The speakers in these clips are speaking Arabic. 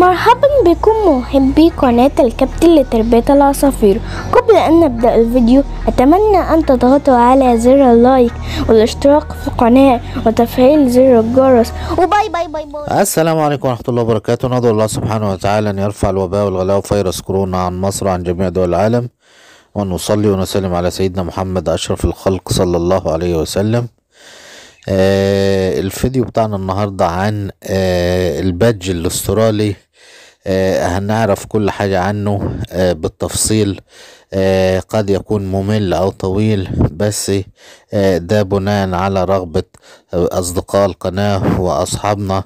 مرحبا بكم محبي قناة الكابتن لتربية العصافير قبل أن نبدأ الفيديو أتمنى أن تضغطوا على زر اللايك والاشتراك في القناة وتفعيل زر الجرس وباي باي باي باي السلام عليكم ورحمة الله وبركاته ندعو الله سبحانه وتعالى أن يرفع الوباء والغلاء وفيروس كورونا عن مصر وعن جميع دول العالم ونصلي ونسلم على سيدنا محمد أشرف الخلق صلى الله عليه وسلم آه الفيديو بتاعنا النهاردة عن آه البادج الاسترالي آه، هنعرف كل حاجة عنه آه، بالتفصيل آه، قد يكون ممل أو طويل بس ده بناء على رغبة أصدقاء القناة وأصحابنا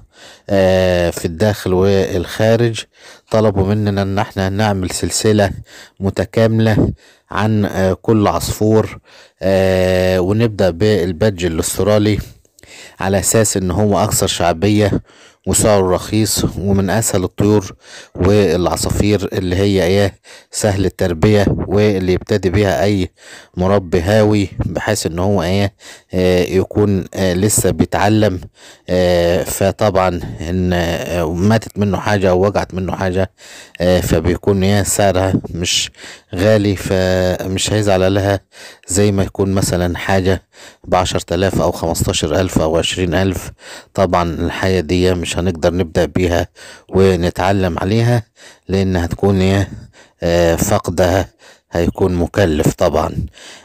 في الداخل والخارج طلبوا مننا إن احنا نعمل سلسلة متكاملة عن كل عصفور ونبدأ بالبادج الاسترالي على أساس إن هو أكثر شعبية وسعره رخيص ومن اسهل الطيور والعصافير اللي هي ايه سهل التربية واللي يبتدي بيها اي مربي هاوي بحيث ان هو ايه آه، يكون آه، لسه بيتعلم آه، فطبعا ان ماتت منه حاجة او وجعت منه حاجة فبيكون ايه سعرها مش غالي فمش هيزعل لها زي ما يكون مثلا حاجة بعشر تلاف او خمستاشر الف او عشرين الف طبعا الحاجة دي مش مش هنقدر نبدأ بيها ونتعلم عليها لأن هتكون ايه آه، فقدها هيكون مكلف طبعا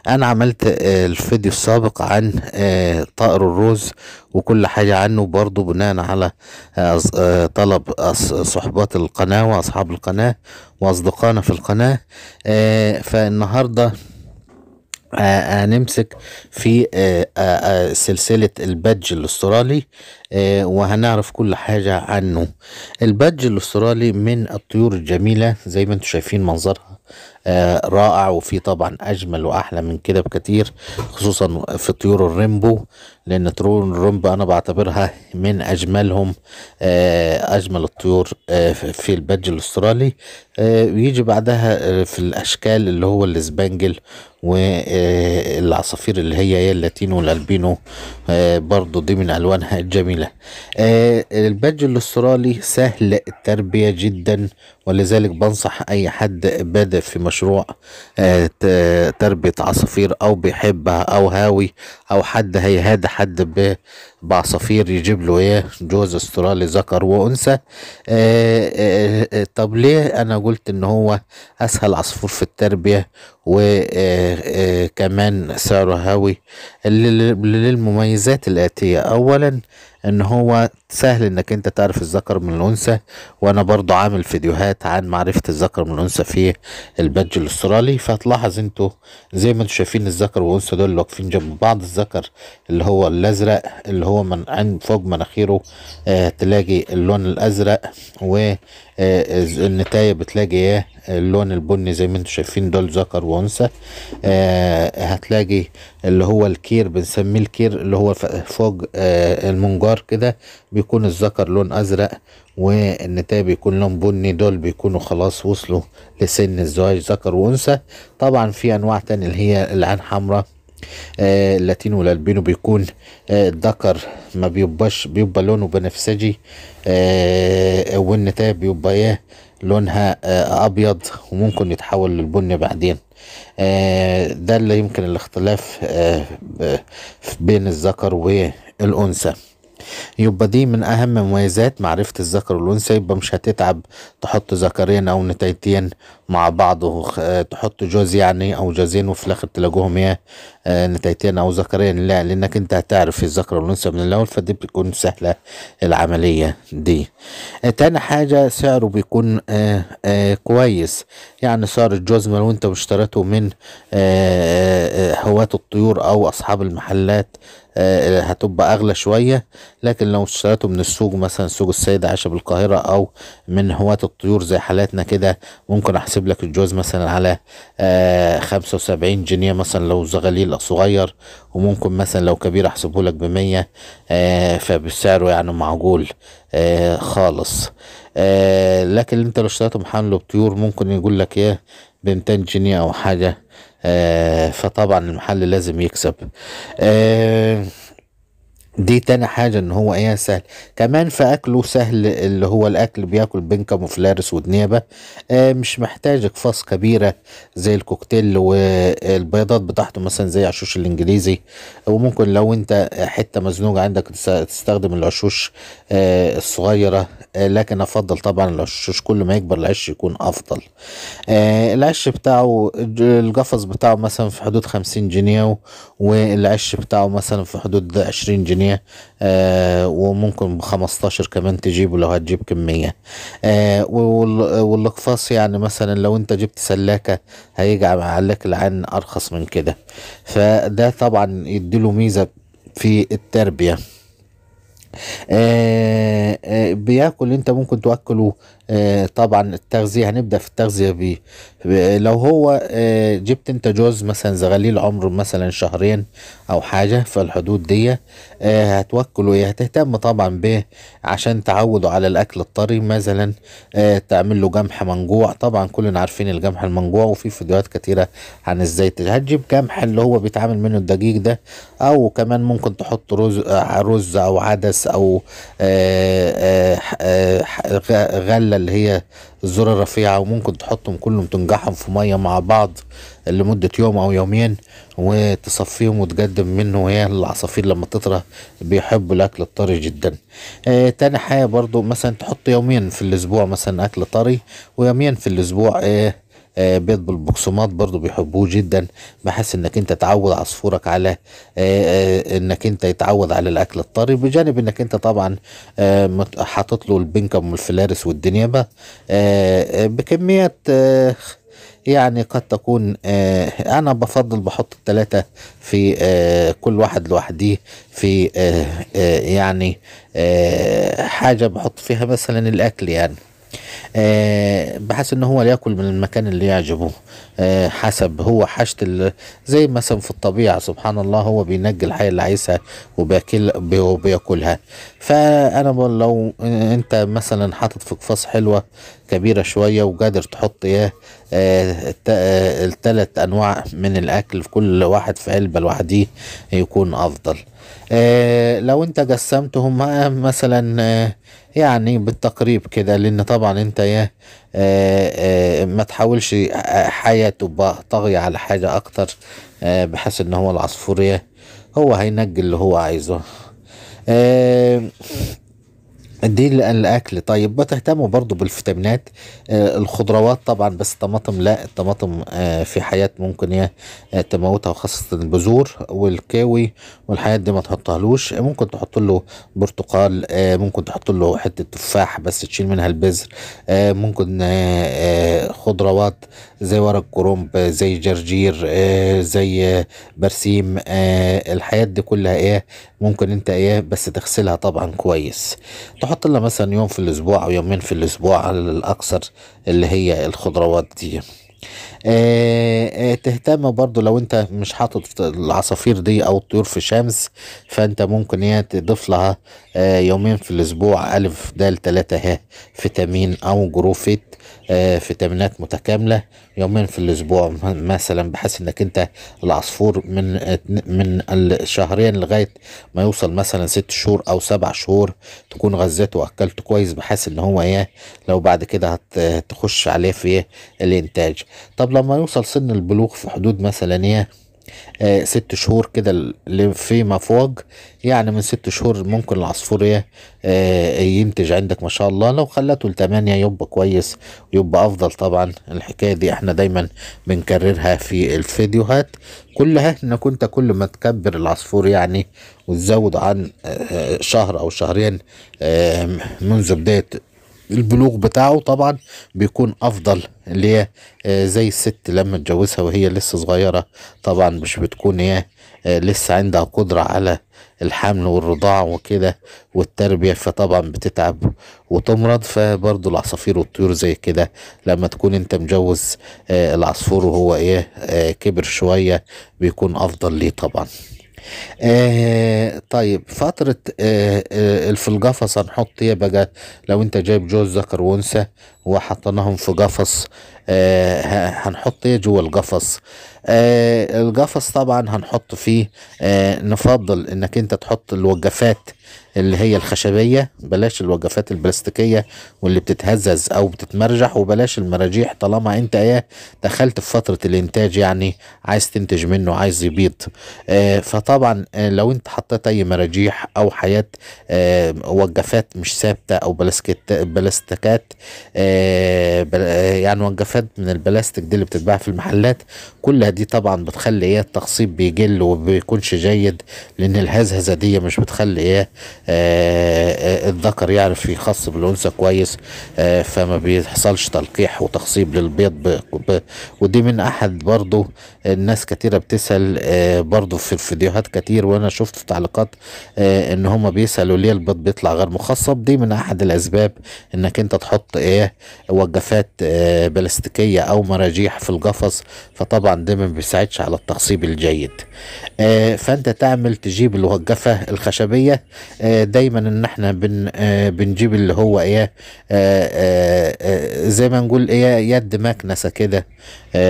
انا عملت آه، الفيديو السابق عن آه، طائر الروز وكل حاجة عنه برضو بناء على طلب صحبات القناة واصحاب القناة واصدقائنا في القناة فالنهاردة هنمسك آه، آه، في آه، سلسلة البادج الاسترالي وهنعرف كل حاجة عنه البادج الاسترالي من الطيور الجميلة زي ما انتم شايفين منظرها آه، رائع وفي طبعا اجمل واحلى من كده بكتير خصوصا في طيور الريمبو لان طيور الريمبو انا بعتبرها من اجملهم آه، اجمل الطيور آه، في البادج الاسترالي يجي بعدها في الاشكال اللي هو الاسبانجل والعصافير اللي هي هي اللاتينو والالبينو برضو دي من الوانها الجميله البادج الاسترالي سهل التربيه جدا ولذلك بنصح اي حد بدا مستهدف في مشروع آه، تربية عصافير أو بيحبها أو هاوي أو حد هيهادى حد بعصافير يجيب له إيه جوز استرالي ذكر وأنثى آه، آه، طب ليه أنا قلت إن هو أسهل عصفور في التربية وكمان سعره هاوي للمميزات الآتية أولا ان هو سهل انك انت تعرف الذكر من الانثى وانا برضو عامل فيديوهات عن معرفة الذكر من الانثى في البادج الاسترالي فهتلاحظ انتوا زي ما انتوا شايفين الذكر والانثى دول واقفين جنب بعض الذكر اللي هو الازرق اللي هو من عند فوق مناخيره آه تلاقي اللون الازرق و آه، آه، النتايه بتلاقي ايه اللون البني زي ما انتم شايفين دول ذكر وانثى آه، هتلاقي اللي هو الكير بنسميه الكير اللي هو فوق المنجار كده بيكون الذكر لون ازرق والنتاية بيكون لون بني دول بيكونوا خلاص وصلوا لسن الزواج ذكر وانثى طبعا في انواع تانية اللي هي العين حمراء آه اللاتينو والالبينو بيكون آه الذكر ما بيبقاش بيبقى لونه بنفسجي آه والنتاية بيبقى ايه لونها آه، ابيض وممكن يتحول للبني بعدين آه، ده اللي يمكن الاختلاف آه، بين الذكر والانثى يبقى دي من اهم مميزات معرفة الذكر والانثى يبقى مش هتتعب تحط ذكرين او نتايتين مع بعض تحط جوز يعني او جوزين وفي الاخر تلاقوهم ايه آه، نتيتين او ذكرين لا لانك انت هتعرف الذكر والانثى من الاول فدي بتكون سهله العمليه دي آه، تاني حاجه سعره بيكون آآ آه، آآ كويس يعني سعر الجزمه لو انت اشتريته من هواة الطيور او اصحاب المحلات هتبقى اغلى شويه لكن لو اشتريته من السوق مثلا سوق السيده عائشه بالقاهره او من هواة الطيور زي حالاتنا كده ممكن احسب لك الجوز مثلا على خمسة وسبعين جنيه مثلا لو زغليل مبلغ صغير وممكن مثلا لو كبير احسبه لك بمية آه فبسعره يعني معقول آه خالص آه لكن انت لو اشتريته محمل بطيور ممكن يقول لك ايه ب 200 جنيه او حاجه آه فطبعا المحل لازم يكسب آه دي تاني حاجة ان هو ايه سهل كمان في اكله سهل اللي هو الاكل بياكل بين كاموفلارس ودنيبة آه مش محتاج اقفاص كبيرة زي الكوكتيل والبيضات بتاعته مثلا زي عشوش الانجليزي وممكن لو انت حتة مزنوجة عندك تستخدم العشوش آه الصغيرة آه، لكن افضل طبعا العشوش كل ما يكبر العش يكون افضل آه، العش بتاعه القفص بتاعه مثلا في حدود خمسين جنيه والعش بتاعه مثلا في حدود عشرين جنيه آه، وممكن بخمستاشر كمان تجيبه لو هتجيب كمية والاقفاص يعني مثلا لو انت جبت سلاكة هيجي عليك العن ارخص من كده فده طبعا يديله ميزة في التربية آه، آه، بياكل انت ممكن تاكله آه، طبعا التغذية هنبدأ في التغذية بيه لو هو آه، جبت انت جوز مثلا زغليل عمره مثلا شهرين او حاجة في الحدود دي آه، هتوكله ايه هتهتم طبعا به عشان تعوده على الاكل الطري مثلا تعمل له جمح منجوع طبعا كلنا عارفين الجمح المنجوع وفي فيديوهات كتيرة عن ازاي هتجيب جمح اللي هو بيتعامل منه الدقيق ده او كمان ممكن تحط رز رز او عدس او غلة اللي هي الذره الرفيعه وممكن تحطهم كلهم تنجحهم في ميه مع بعض لمده يوم او يومين وتصفيهم وتقدم منه هي العصافير لما تطرى بيحبوا الاكل الطري جدا آه تاني حاجه برضو مثلا تحط يومين في الاسبوع مثلا اكل طري ويومين في الاسبوع آه آه، بيض بالبوكسومات برضو بيحبوه جدا بحيث انك انت تعود عصفورك على آه، آه، انك انت يتعود على الاكل الطري بجانب انك انت طبعا حاطط له البنكم والفلارس والدنيا بقى بكميات يعني قد تكون آه انا بفضل بحط الثلاثه في آه كل واحد لوحديه في آه يعني حاجه بحط فيها مثلا الاكل يعني آه، بحيث ان هو ياكل من المكان اللي يعجبه آه، حسب هو حاجه زي مثلا في الطبيعه سبحان الله هو بينجي الحياه اللي عايزها وبياكل وبياكلها فانا بقول لو انت مثلا حاطط في قفاص حلوه كبيره شويه وقادر تحط ايه آه، الثلاث انواع من الاكل في كل واحد في علبه لوحديه يكون افضل لو انت قسمتهم مثلا يعني بالتقريب كده لان طبعا انت يا إيه، آه، آه، ما تحاولش حياة تبقى طاغية على حاجة اكتر آه، بحيث ان هو العصفورية هو هينجي اللي هو عايزه دي الاكل طيب بتهتموا برضو بالفيتامينات آه الخضروات طبعا بس الطماطم لا الطماطم آه في حياة ممكن ايه تموتها وخاصة البذور والكاوي والحياة دي ما تحطهالوش ممكن تحط له برتقال آه ممكن تحط له حتة تفاح بس تشيل منها البذر آه ممكن آه, آه، خضروات زي ورق كرنب زي جرجير آه زي برسيم آه الحياة دي كلها ايه ممكن انت ايه بس تغسلها طبعا كويس تحط نحط لها مثلا يوم في الاسبوع او يومين في الاسبوع على الاكثر اللي هي الخضروات دي آه، آه، تهتم برضو لو انت مش حاطط العصافير دي او الطيور في شمس فانت ممكن هي تضيف لها آه، يومين في الاسبوع الف د تلاتة ه فيتامين او جروفيت آه، فيتامينات متكامله يومين في الاسبوع مثلا بحيث انك انت العصفور من من الشهرين لغايه ما يوصل مثلا ست شهور او سبع شهور تكون غذيته واكلته كويس بحيث ان هو ايه لو بعد كده هتخش عليه في إيه، الانتاج طب لما يوصل سن البلوغ في حدود مثلا ايه آه ست شهور كده في مفوج يعني من ست شهور ممكن العصفور ايه آه، ينتج عندك ما شاء الله لو خلته لتمانية يبقى كويس ويبقى افضل طبعا الحكاية دي احنا دايما بنكررها في الفيديوهات كلها انك انت كل ما تكبر العصفور يعني وتزود عن آه, آه، شهر او شهرين آه، منذ بداية البلوغ بتاعه طبعا بيكون افضل اللي هي آه، زي الست لما تجوزها وهي لسه صغيره طبعا مش بتكون هي آه، لسه عندها قدره على الحمل والرضاعه وكده والتربيه فطبعا بتتعب وتمرض فبرضه العصافير والطيور زي كده لما تكون انت مجوز آه، العصفور وهو ايه كبر شويه بيكون افضل ليه طبعا آه طيب فترة آه آه في القفص هنحط ايه بقى لو انت جايب جوز ذكر وانثى وحطيناهم في قفص آه، هنحط ايه جوه القفص آه، القفص طبعا هنحط فيه آه، نفضل انك انت تحط الوجفات اللي هي الخشبية بلاش الوجفات البلاستيكية واللي بتتهزز او بتتمرجح وبلاش المراجيح طالما انت ايه دخلت في فترة الانتاج يعني عايز تنتج منه عايز يبيض آه فطبعا لو انت حطيت اي مراجيح او حياة آه وجفات مش ثابتة او بلاستيكات آه يعني وجفات بيستفاد من البلاستيك دي اللي بتتباع في المحلات كلها دي طبعا بتخلي ايه التخصيب بيجل وبيكونش جيد لان الهزهزه دي مش بتخلي ايه آه، آه، الذكر يعرف يخصب الانثى كويس آه، فما بيحصلش تلقيح وتخصيب للبيض ودي من احد برضو الناس كتيره بتسال برضو في الفيديوهات كتير وانا شفت في تعليقات ان هما بيسالوا ليه البيض بيطلع غير مخصب دي من احد الاسباب انك انت تحط ايه وجفات بلاستيك بلاستيكيه او مراجيح في القفص فطبعا ده ما بيساعدش على التخصيب الجيد آه، فانت تعمل تجيب الوقفه الخشبيه آه، دايما ان احنا بن آه، بنجيب اللي هو ايه زي ما نقول ايه يد مكنسه كده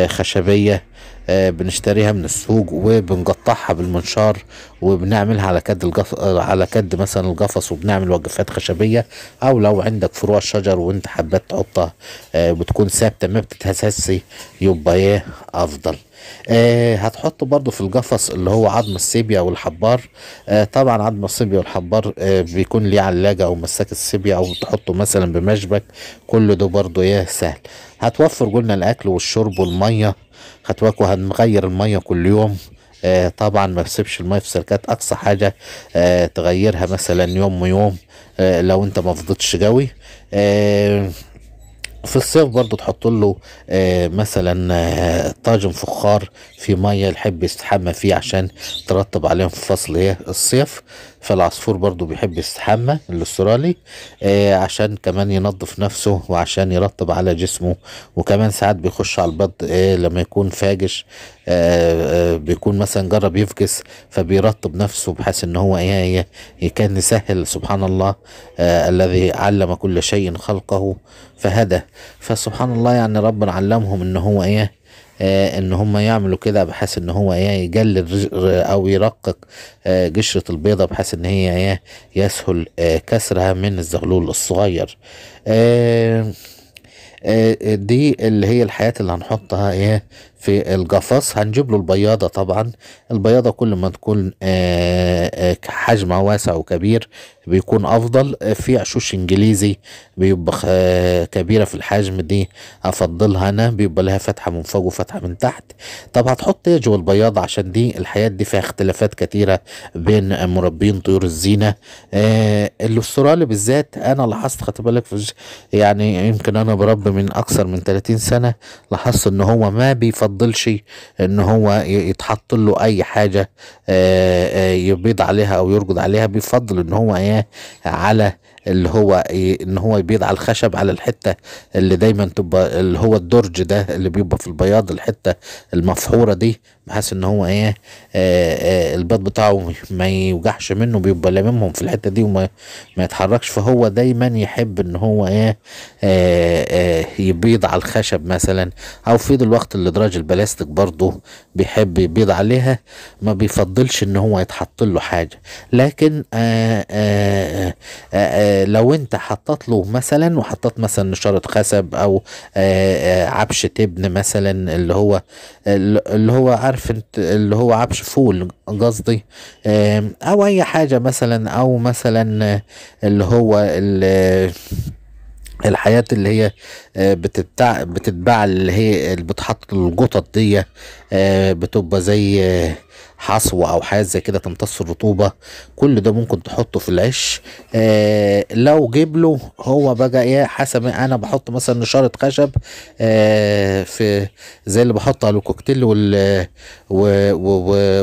خشبيه آه، بنشتريها من السوق وبنقطعها بالمنشار وبنعملها على كد الجف... آه، على كد مثلا القفص وبنعمل وجفات خشبيه او لو عندك فروع شجر وانت حبات تحطها آه، بتكون ثابته ما بتتهسسي يبقى ايه افضل آه هتحط برضو في القفص اللي هو عظم السيبيا والحبار آه طبعا عظم السيبيا والحبار آه بيكون ليه علاجة او مساك السيبيا او تحطه مثلا بمشبك كل ده برضو ايه سهل هتوفر قلنا الاكل والشرب والمية خدواكوا هنغير الميه كل يوم آه طبعا ما تسيبش الميه في سلكات اقصى حاجه آه تغيرها مثلا يوم ويوم آه لو انت ما فضتش جوي آه في الصيف برضو تحط له آه، مثلا آه، طاجن فخار في ميه يحب يستحمى فيه عشان ترطب عليهم في فصل ايه الصيف فالعصفور برضو بيحب يستحمى الاسترالي آه، عشان كمان ينظف نفسه وعشان يرطب على جسمه وكمان ساعات بيخش على البيض لما يكون فاجش بيكون مثلا جرب يفجس فبيرطب نفسه بحيث ان هو ايه, إيه،, إيه، كان سهل سبحان الله الذي علم كل شيء خلقه فهدى فسبحان الله يعني ربنا علمهم ان هو ايه آه ان هم يعملوا كده بحيث ان هو ايه يقلل او يرقق آه قشرة البيضة بحيث ان هي ايه يسهل آه كسرها من الزغلول الصغير آه، آه، دي اللي هي الحياة اللي هنحطها ايه في الجفص هنجيب له البياضة طبعا البياضة كل ما تكون آه، آه، حجمها واسع وكبير بيكون افضل في عشوش انجليزي بيبقى آه، كبيرة في الحجم دي افضلها انا بيبقى لها فتحة من فوق وفتحة من تحت طب هتحط ايه جوه البياضة عشان دي الحياة دي فيها اختلافات كتيرة بين مربين طيور الزينة الاسترالي بالذات انا لاحظت خدت بالك يعني يمكن انا برب من اكثر من 30 سنة لاحظت ان هو ما بيفضل يفضلش ان هو يتحط له اي حاجه آه، آه، يبيض عليها او يرقد عليها بيفضل ان هو ايه على اللي هو ايه ان هو بيضع الخشب على الحته اللي دايما تبقى اللي هو الدرج ده اللي بيبقى في البياض الحته المفحوره دي بحيث ان هو ايه آه، آه، البيض بتاعه ما يوجعش منه بيبقى لاممهم في الحته دي وما ما يتحركش فهو دايما يحب ان هو ايه آه، يبيض على الخشب مثلا او في الوقت اللي دراج البلاستيك برضه بيحب يبيض عليها ما بيفضلش ان هو يتحط له حاجه لكن آآ آآ آآ آه، لو انت حطت له مثلا وحطت مثلا نشارة خشب او آه، آه، عبش تبن مثلا اللي هو اللي هو عارف انت اللي هو عبش فول قصدي او اي حاجة مثلا او مثلا اللي هو اللي الحاجات اللي هي بتتع... بتتباع اللي هي اللي بتحط القطط دي بتبقى زي حصوة او حاجة زي كده تمتص الرطوبة كل ده ممكن تحطه في العش آه لو جيب له هو بقى ايه حسب انا بحط مثلا نشارة خشب آه في زي اللي بحط على الكوكتيل وال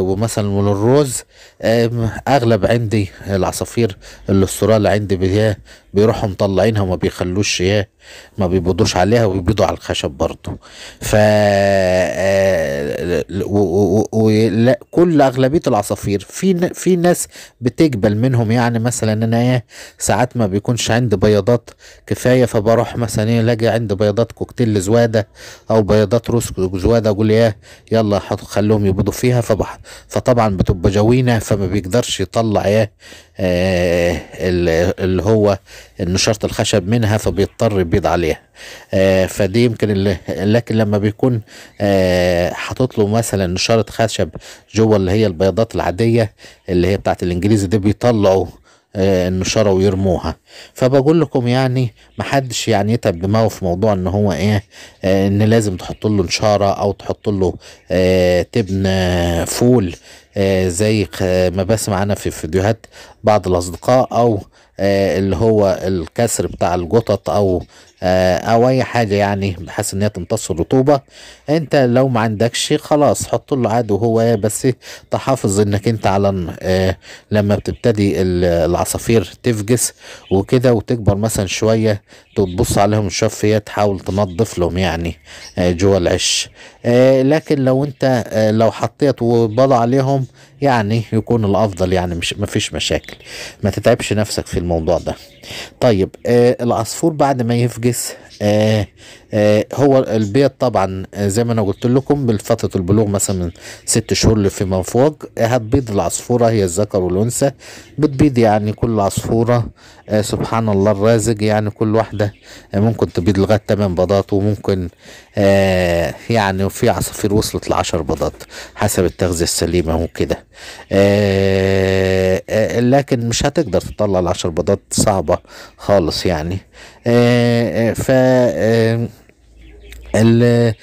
ومثلا والرز آه اغلب عندي العصافير اللي الصورة اللي عندي بيروحوا مطلعينها وما بيخلوش ايه ما بيبيضوش عليها وبيبيضوا على الخشب برضه ف آه، آه، كل اغلبيه العصافير في في ناس بتقبل منهم يعني مثلا انا ايه ساعات ما بيكونش عندي بياضات كفايه فبروح مثلا ايه الاقي عندي بياضات كوكتيل زواده او بياضات روس زواده اقول ايه يلا خليهم يبيضوا فيها فبح فطبعا بتبقى جوينه فما بيقدرش يطلع ايه آه، اللي هو النشارة الخشب منها فبيضطر يبيض عليها آه، فدي يمكن لكن لما بيكون آه، حاطط له مثلا نشارة خشب جوه اللي هي البياضات العادية اللي هي بتاعت الانجليزي دي بيطلعوا النشارة ويرموها فبقول لكم يعني محدش يعني يتعب دماغه في موضوع ان هو ايه ان لازم تحط له نشارة او تحط له تبن فول آه، زي ما بسمع انا في فيديوهات بعض الاصدقاء او آه، اللي هو الكسر بتاع الجطط او آه، او اي حاجه يعني بحيث ان هي تمتص الرطوبه انت لو ما عندكش خلاص حط له عاد وهو بس تحافظ انك انت على آه، لما بتبتدي العصافير تفجس وكده وتكبر مثلا شويه تبص عليهم الشفيه تحاول تنظف لهم يعني آه، جوه العش لكن لو انت لو حطيت وبضع عليهم يعني يكون الافضل يعني مش مفيش مشاكل ما تتعبش نفسك في الموضوع ده طيب آه العصفور بعد ما يفجس آه آه هو البيض طبعا آه، زي ما انا قلت لكم بفتره البلوغ مثلا من ست شهور فيما فوق هتبيض العصفوره هي الذكر والانثى بتبيض يعني كل عصفوره آه سبحان الله الرازق يعني كل واحدة آه، ممكن تبيض لغاية تمن بيضات وممكن آه يعني في عصافير وصلت لعشر 10 بيضات حسب التغذية السليمة وكده آه،, آه لكن مش هتقدر تطلع العشر 10 بيضات صعبة خالص يعني آه, آه، ف آه اللي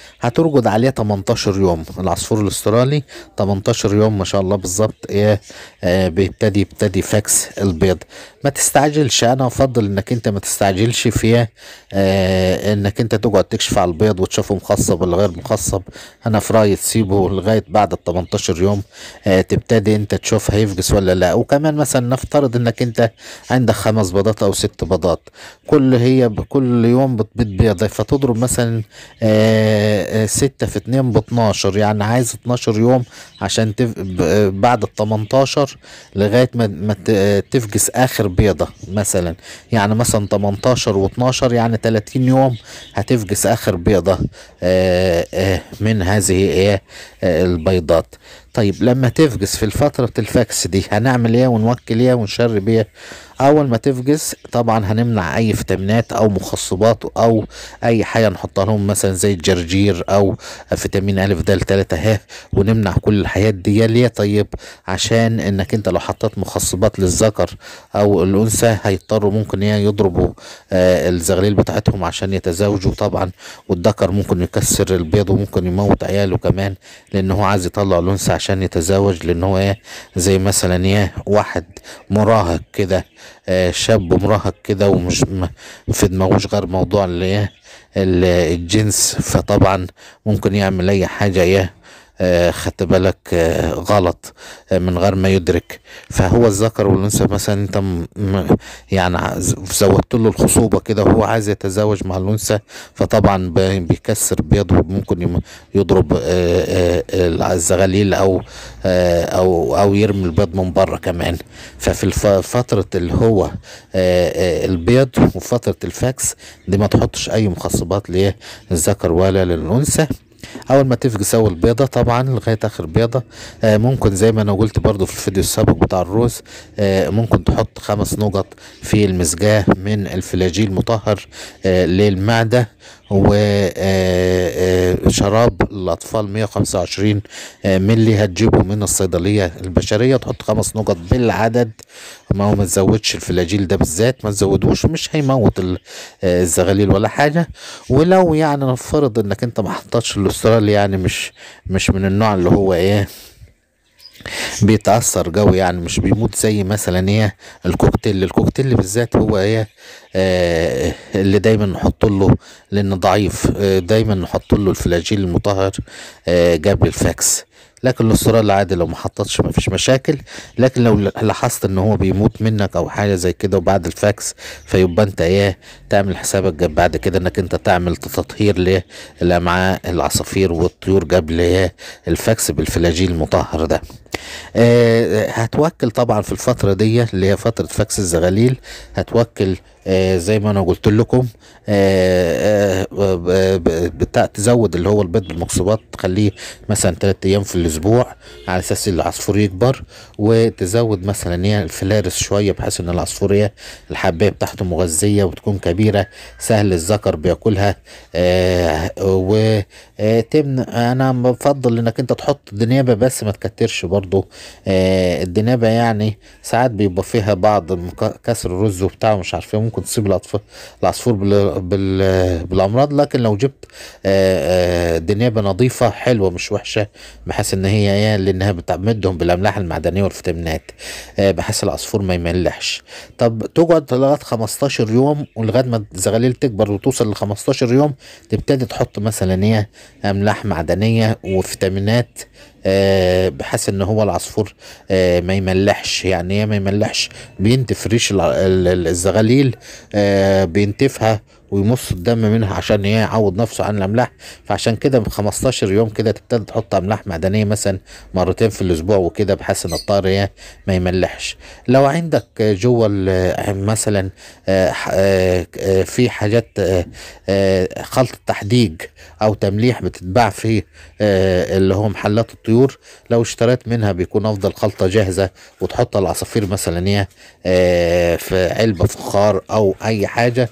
عليه 18 يوم العصفور الاسترالي 18 يوم ما شاء الله بالظبط ايه بيبتدي يبتدي فاكس البيض ما تستعجلش انا افضل انك انت ما تستعجلش في آه انك انت تقعد تكشف على البيض وتشوفه مخصب ولا غير مخصب انا في رايي تسيبه لغايه بعد ال 18 يوم آه تبتدي انت تشوف هيفجس ولا لا وكمان مثلا نفترض انك انت عندك خمس بيضات او ست بيضات كل هي كل يوم بتبيض بيضه فتضرب مثلا آه،, آه ستة في اتنين ب 12 يعني عايز 12 يوم عشان تف... بعد ال 18 لغايه ما, ما تفجس اخر بيضة مثلا يعني مثلا 18 و12 يعني 30 يوم هتفجس اخر بيضة آه، آه، من هذه آه، البيضات طيب لما تفجس في الفترة الفاكس دي هنعمل ايه ونوكل ايه ونشرب ايه اول ما تفجس طبعا هنمنع اي فيتامينات او مخصبات او اي حاجة نحطها لهم مثلا زي الجرجير او فيتامين الف دال تلاتة ه ونمنع كل الحاجات دي ليه طيب عشان انك انت لو حطيت مخصبات للذكر او الانثى هيضطروا ممكن ايه يضربوا آه الزغليل بتاعتهم عشان يتزوجوا طبعا والذكر ممكن يكسر البيض وممكن يموت عياله كمان لان هو عايز يطلع الانثى عشان عشان يتزوج لان هو ايه زي مثلا ايه واحد مراهق كده آه شاب مراهق كده ومش في دماغوش غير موضوع الايه الجنس فطبعا ممكن يعمل اي حاجه ايه آه، خدت بالك آه، غلط آه، من غير ما يدرك فهو الذكر والانثى مثلا انت يعني زودت له الخصوبه كده وهو عايز يتزوج مع الانثى فطبعا بيكسر بيضرب ممكن يضرب الزغاليل او او او يرمي البيض من بره كمان ففي فتره اللي هو البيض وفتره الفاكس دي ما تحطش اي مخصبات للذكر ولا للانثى اول ما تفجي سوي البيضه طبعا لغايه اخر بيضه آه ممكن زي ما انا قلت برضو في الفيديو السابق بتاع الرز آه ممكن تحط خمس نقط في المزجاه من الفلاجيل المطهر آه للمعده وشراب آه، آه، الاطفال 125 آه، مللي هتجيبه من الصيدليه البشريه تحط خمس نقط بالعدد ما هو ما تزودش الفلاجيل ده بالذات ما تزودوش مش هيموت الزغاليل ولا حاجه ولو يعني نفترض انك انت ما حطيتش الاسترال يعني مش مش من النوع اللي هو ايه بيتأثر قوي يعني مش بيموت زي مثلا ايه الكوكتيل الكوكتيل بالذات هو ايه آه اللي دايما نحط له لان ضعيف آه دايما نحط له الفلاجيل المطهر آه قبل الفاكس لكن الاصرار العادي لو ما حطتش ما فيش مشاكل لكن لو لاحظت ان هو بيموت منك او حاجه زي كده وبعد الفاكس فيبقى انت ايه تعمل حسابك بعد كده انك انت تعمل تطهير للامعاء العصافير والطيور قبل الفاكس بالفلاجيل المطهر ده آه هتوكل طبعا في الفتره دي اللي هي فتره فاكس الزغاليل هتوكل آه، زي ما انا قلت لكم آه، آه، تزود اللي هو البيض بالمكسبات تخليه مثلا ثلاث ايام في الاسبوع على اساس العصفور يكبر وتزود مثلا هي إيه، الفلارس شويه بحيث ان العصفوريه الحبايه بتاعته مغذيه وتكون كبيره سهل الذكر بياكلها وتمنع انا بفضل انك انت تحط دنيابه بس ما تكترش برضو الدنيابه يعني ساعات بيبقى فيها بعض كسر الرز وبتاعه مش عارفين إيه، ممكن تصيب العصفور بالامراض لكن لو جبت آه، آه، دنيابه نظيفه حلوه مش وحشه بحيث ان هي ايه لانها بتمدهم بالاملاح المعدنيه والفيتامينات آه، بحيث العصفور ما يملحش طب تقعد لغايه 15 يوم ولغايه ما الزغاليل تكبر وتوصل ل 15 يوم تبتدي تحط مثلا ايه املاح معدنيه وفيتامينات آه، بحيث ان هو العصفور آه، ما يملحش يعني ايه ما يملحش بينتف ريش الزغاليل آه، بينتفها ويمص الدم منها عشان إيه، يعوض نفسه عن الاملاح فعشان كده 15 يوم كده تبتدي تحط املاح معدنيه مثلا مرتين في الاسبوع وكده بحيث ان الطائر إيه، ما يملحش لو عندك جوه مثلا آه، آه، آه، في حاجات خلطه تحديج او تمليح بتتباع في اللي هو محلات الطيور لو اشتريت منها بيكون افضل خلطه جاهزه وتحط العصافير مثلا ايه في علبه فخار او اي حاجه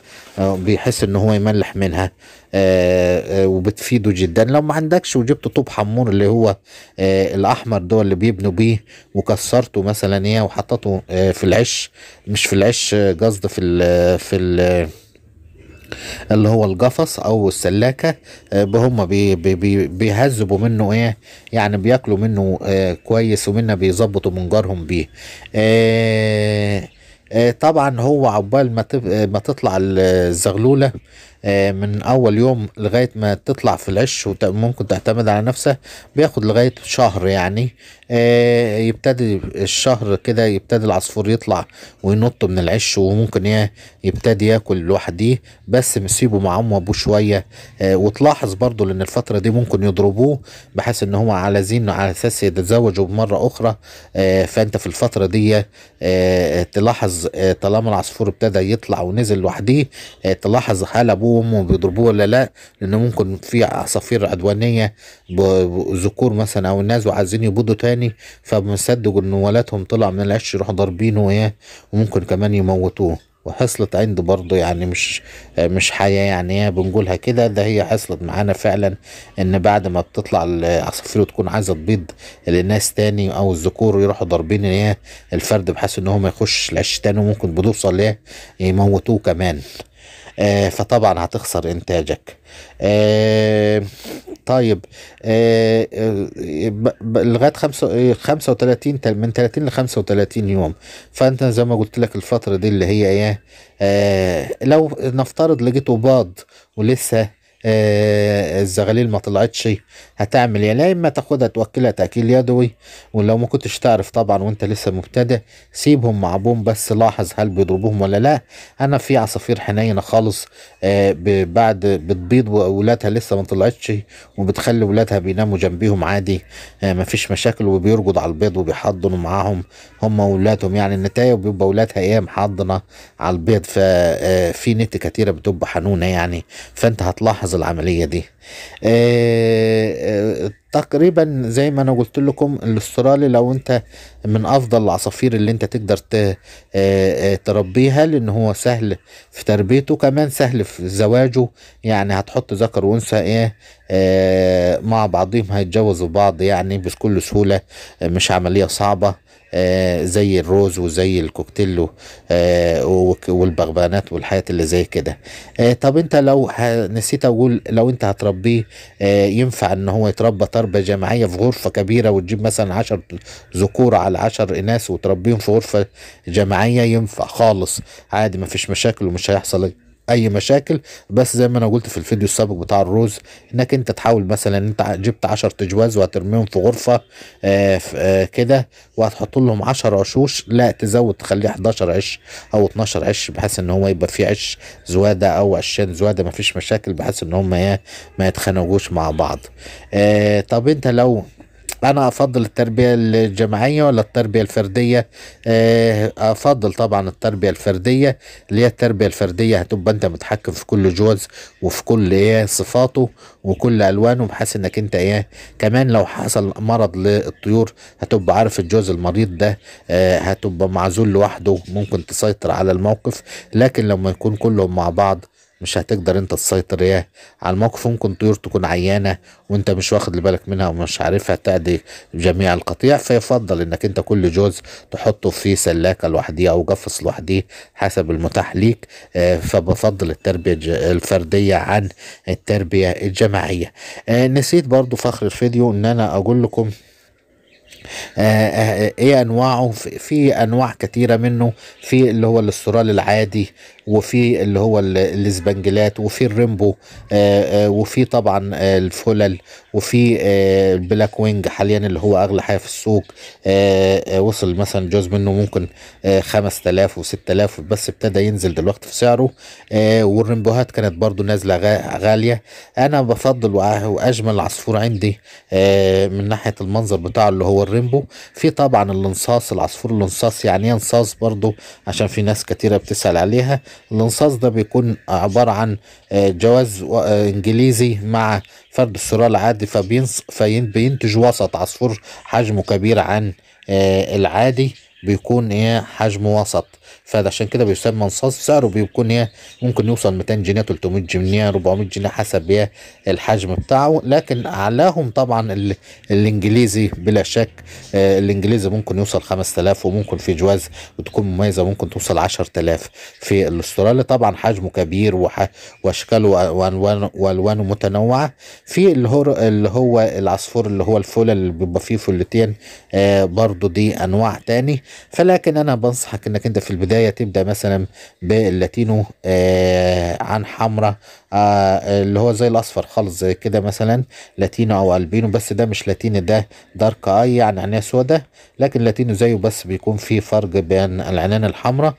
بحيث ان هو يملح منها آه، آه، وبتفيده جدا لو ما عندكش وجبت طوب حمور اللي هو آه، الاحمر ده اللي بيبنوا بيه وكسرته مثلا ايه وحطيته في العش مش في العش قصد في الـ في الـ اللي هو القفص او السلاكه هم بي بي بيهذبوا منه ايه يعني بياكلوا منه كويس ومنه بيظبطوا منجرهم بيه آه، طبعا هو عقبال ما آه، ما تطلع الزغلوله آه، من اول يوم لغايه ما تطلع في العش وممكن تعتمد على نفسها بياخد لغايه شهر يعني آه، يبتدي الشهر كده يبتدي العصفور يطلع وينط من العش وممكن يبتدي ياكل لوحديه بس مسيبه مع امه وابوه شويه آه، وتلاحظ برضو لان الفتره دي ممكن يضربوه بحيث ان هو على زين على اساس يتزوجوا بمره اخرى آه، فانت في الفتره دي تلاحظ طالما العصفور ابتدى يطلع ونزل لوحديه تلاحظ هل ابوه وامه بيضربوه ولا لا لان ممكن في عصافير عدوانيه ذكور مثلا او الناس وعايزين يبودوا تاني تاني يعني، فابن ان ولادهم طلع من العش يروحوا ضاربينه وياه وممكن كمان يموتوه وحصلت عنده برضه يعني مش مش حياه يعني ايه، بنقولها كده ده هي حصلت معانا فعلا ان بعد ما بتطلع العصافير وتكون عايزه تبيض للناس تاني او الذكور يروحوا ضاربين هي ايه، الفرد بحيث ان هو ما يخش العش تاني وممكن بتوصل ليه يموتوه كمان آه، فطبعا هتخسر انتاجك آه، طيب آه، لغايه خمسة خمسة وتلاتين من تلاتين لخمسة وتلاتين يوم فانت زي ما قلت لك الفتره دي اللي هي ايه لو نفترض لقيته باض ولسه آه الزغاليل ما طلعتش هتعمل يعني يا اما تاخدها توكلها تاكيل يدوي ولو ما كنتش تعرف طبعا وانت لسه مبتدئ سيبهم مع بوم بس لاحظ هل بيضربوهم ولا لا انا في عصافير حنينه خالص آه بعد بتبيض واولادها لسه ما طلعتش وبتخلي ولادها بيناموا جنبيهم عادي آه مفيش مشاكل وبيرقد على البيض وبيحضنوا معاهم هم واولادهم يعني النتايه وبيبقى اولادها ايه محضنه على البيض ففي آه، نت كتيره بتبقى حنونه يعني فانت هتلاحظ نلاحظ العملية دي آه، آه، تقريبا زي ما انا قلت لكم الاسترالي لو انت من افضل العصافير اللي انت تقدر آه، تربيها لان هو سهل في تربيته كمان سهل في زواجه يعني هتحط ذكر وانثى ايه مع بعضهم هيتجوزوا بعض يعني بكل سهولة مش عملية صعبة آه، زي الروز وزي الكوكتيلو آه، والبغبانات والحاجات اللي زي كده آه، طب انت لو نسيت اقول لو انت هتربيه ينفع ان هو يتربى تربيه جماعيه في غرفه كبيره وتجيب مثلا 10 ذكور على 10 اناث وتربيهم في غرفه جماعيه ينفع خالص عادي مفيش مشاكل ومش هيحصل اي مشاكل بس زي ما انا قلت في الفيديو السابق بتاع الروز انك انت تحاول مثلا انت جبت 10 تجواز وهترميهم في غرفه آه, آه، كده وهتحط لهم 10 عشوش لا تزود تخليه 11 عش او 12 عش بحيث ان هو يبقى فيه عش زواده او عشان زواده مفيش مشاكل بحيث ان هم إيه، ما يتخانقوش مع بعض آه طب انت لو انا افضل التربيه الجماعيه ولا التربيه الفرديه آه، افضل طبعا التربيه الفرديه اللي هي التربيه الفرديه هتبقى انت متحكم في كل جوز وفي كل ايه صفاته وكل الوانه بحيث انك انت ايه كمان لو حصل مرض للطيور هتبقى عارف الجوز المريض ده آه هتبقى معزول لوحده ممكن تسيطر على الموقف لكن لما يكون كلهم مع بعض مش هتقدر انت تسيطر ياه على الموقف ممكن طيور تكون عيانة وانت مش واخد بالك منها ومش عارفها تأدي جميع القطيع فيفضل انك انت كل جوز تحطه في سلاكة لوحديه او قفص لوحديه حسب المتاح ليك آه، فبفضل التربية الفردية عن التربية الجماعية آه، نسيت برضو فخر الفيديو ان انا اقول لكم آه، ايه انواعه في انواع كتيره منه في اللي هو الاسترال العادي وفي اللي هو الاسبنجلات وفي الريمبو آه، آه، وفي طبعا آه، الفلل وفي البلاك وينج حاليا اللي هو اغلى حاجه في السوق وصل مثلا جزء منه ممكن 5000 و6000 بس ابتدى ينزل دلوقتي في سعره والريمبوهات كانت برضو نازله غاليه انا بفضل واجمل عصفور عندي من ناحيه المنظر بتاعه اللي هو الريمبو في طبعا الانصاص العصفور الانصاص يعني ايه انصاص برضو عشان في ناس كتيره بتسال عليها الانصاص ده بيكون عبارة عن آه، جواز آه، انجليزي مع فرد الصراع العادي فبينص فبينتج وسط عصفور حجمه كبير عن آه، العادي بيكون ايه حجمه وسط فده عشان كده بيسمى منصاص سعره بيكون ايه ممكن يوصل 200 جنيه 300 جنيه 400 جنيه حسب ايه الحجم بتاعه لكن اعلاهم طبعا ال... الانجليزي بلا شك آه الانجليزي ممكن يوصل 5000 وممكن في جواز وتكون مميزه ممكن توصل 10000 في الاسترالي طبعا حجمه كبير وح... واشكاله والوانه متنوعه في اللي هو اللي هو العصفور اللي هو الفول اللي بيبقى فيه فلتين آه برضو دي انواع تاني فلكن انا بنصحك انك انت في البدايه البدايه تبدا مثلا باللاتينو آه عن حمرة آه اللي هو زي الاصفر خالص زي كده مثلا لاتينو او البينو بس ده مش لاتيني ده دارك اي يعني عينيه سودا لكن لاتينو زيه بس بيكون في فرق بين العينين الحمراء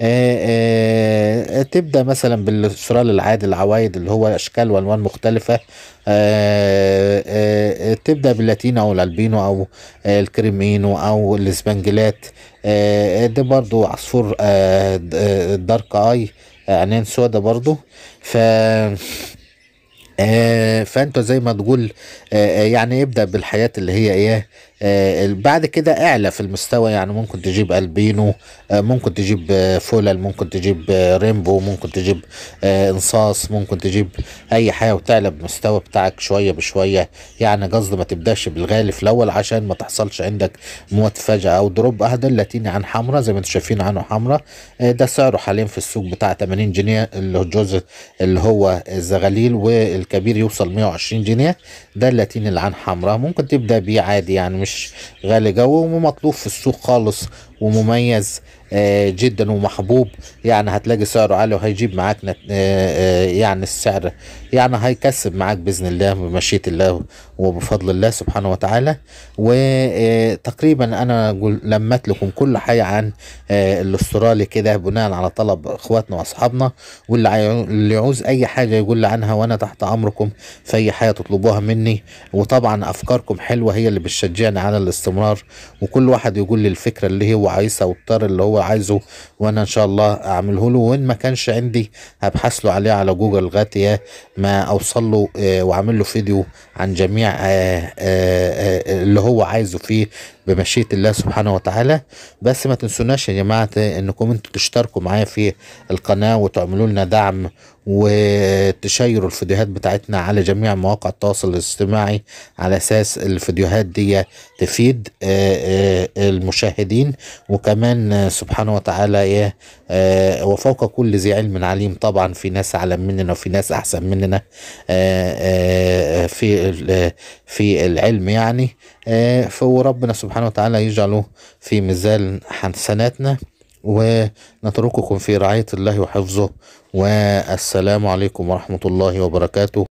آه آه تبدا مثلا بالسرال العادي العوايد اللي هو اشكال والوان مختلفه آه، آه، آه، تبدا باللاتينو او الالبينو او الكريمينو او الاسبانجلات ده برضو عصفور دارك اي عنان سودا برضو ف آه فانت زي ما تقول آه يعني ابدا بالحياه اللي هي ايه آه، بعد كده اعلى في المستوى يعني ممكن تجيب البينو آه، ممكن تجيب آه، فولل ممكن تجيب ريمبو ممكن تجيب انصاص ممكن تجيب اي حاجه وتعلى بالمستوى بتاعك شويه بشويه يعني قصد ما تبداش بالغالي في الاول عشان ما تحصلش عندك موت فجاه او دروب اهدى اللاتيني عن حمراء زي ما انتم شايفين عنه حمراء ده سعره حاليا في السوق بتاع 80 جنيه اللي هو الجزء اللي هو الزغاليل والكبير يوصل 120 جنيه ده اللاتيني اللي عن حمراء ممكن تبدا بيه عادي يعني مش مش غالي جو ومطلوب في السوق خالص ومميز آه، جدا ومحبوب يعني هتلاقي سعره عالي وهيجيب معاك آه، آه، يعني السعر يعني هيكسب معاك باذن الله بمشيئه الله وبفضل الله سبحانه وتعالى وتقريبا انا لمت لكم كل حاجه عن الاسترالي كده بناء على طلب اخواتنا واصحابنا واللي عاوز اي حاجه يقول لي عنها وانا تحت امركم في اي حاجه تطلبوها مني وطبعا افكاركم حلوه هي اللي بتشجعني على الاستمرار وكل واحد يقول لي الفكره اللي هو عايزها والطار اللي هو عايزه وانا ان شاء الله اعمله له وان ما كانش عندي هبحث له عليه على جوجل غاتية ما اوصل له آه، واعمل له فيديو عن جميع آه، آه، اللي هو عايزه فيه بمشيئة الله سبحانه وتعالى بس ما تنسوناش يا جماعة انكم انتوا تشتركوا معايا في القناة وتعملوا لنا دعم وتشيروا الفيديوهات بتاعتنا على جميع مواقع التواصل الاجتماعي على اساس الفيديوهات دي تفيد آه، آه، المشاهدين وكمان سبحانه وتعالى ايه وفوق كل ذي علم عليم طبعا في ناس اعلم مننا وفي ناس احسن مننا في في العلم يعني فربنا سبحانه سبحانه وتعالى يجعله في ميزان حسناتنا ونترككم في رعاية الله وحفظه والسلام عليكم ورحمة الله وبركاته